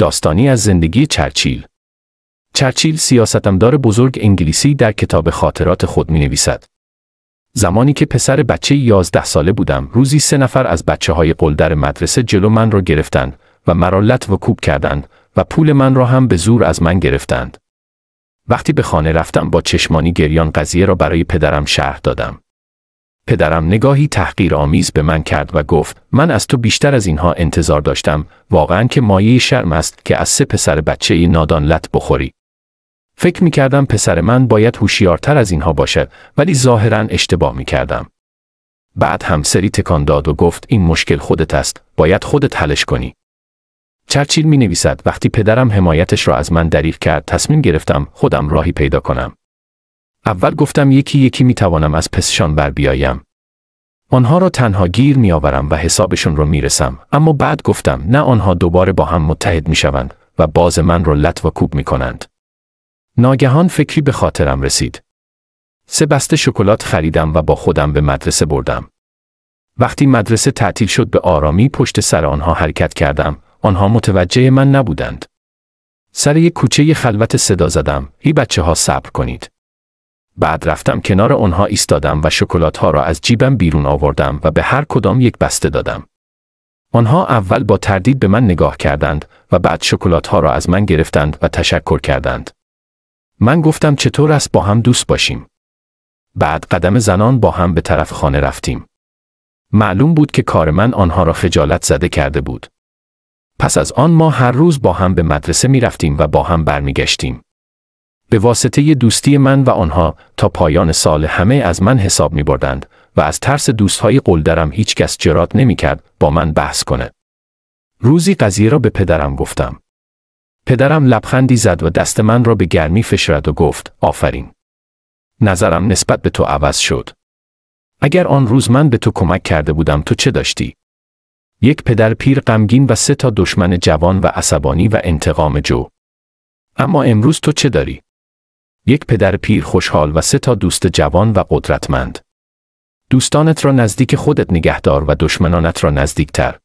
داستانی از زندگی چرچیل چرچیل سیاستمدار بزرگ انگلیسی در کتاب خاطرات خود می نویسد. زمانی که پسر بچه یازده ساله بودم روزی سه نفر از بچه های قلدر مدرسه جلو من را گرفتند و مرا لط و کوب کردند و پول من را هم به زور از من گرفتند. وقتی به خانه رفتم با چشمانی گریان قضیه را برای پدرم شهر دادم. پدرم نگاهی تحقیرآمیز به من کرد و گفت من از تو بیشتر از اینها انتظار داشتم واقعا که مایه شرم است که از سه پسر بچه ای نادان لط بخوری فکر می کردم پسر من باید هوشیارتر از اینها باشد ولی ظاهرا اشتباه می کردم بعد همسری تکان داد و گفت این مشکل خودت است باید خودت حلش کنی چرچیل می نویسد وقتی پدرم حمایتش را از من دریغ کرد تصمیم گرفتم خودم راهی پیدا کنم اول گفتم یکی یکی می توانم از پسشان بر بیایم. آنها را تنها گیر می آورم و حسابشون رو میرسم اما بعد گفتم نه آنها دوباره با هم متحد می شوند و باز من را لط و کوب می کنند. ناگهان فکری به خاطرم رسید. سه بسته شکلات خریدم و با خودم به مدرسه بردم. وقتی مدرسه تعطیل شد به آرامی پشت سر آنها حرکت کردم. آنها متوجه من نبودند. سر یک کوچه خلوت صدا زدم. ای بچه ها صبر کنید. بعد رفتم کنار آنها ایستادم و شکلات ها را از جیبم بیرون آوردم و به هر کدام یک بسته دادم. آنها اول با تردید به من نگاه کردند و بعد شکلات ها را از من گرفتند و تشکر کردند. من گفتم چطور است با هم دوست باشیم. بعد قدم زنان با هم به طرف خانه رفتیم. معلوم بود که کار من آنها را خجالت زده کرده بود. پس از آن ما هر روز با هم به مدرسه می رفتیم و با هم برمیگشتیم. به واسطه دوستی من و آنها تا پایان سال همه از من حساب می بردند و از ترس دوستهای قلدرم هیچ کس جرات نمی کرد با من بحث کنه. روزی قضیه را به پدرم گفتم. پدرم لبخندی زد و دست من را به گرمی فشرد و گفت آفرین. نظرم نسبت به تو عوض شد. اگر آن روز من به تو کمک کرده بودم تو چه داشتی؟ یک پدر پیر غمگین و سه تا دشمن جوان و عصبانی و انتقام جو. اما امروز تو چه داری؟ یک پدر پیر خوشحال و سه تا دوست جوان و قدرتمند. دوستانت را نزدیک خودت نگهدار و دشمنانت را نزدیکتر.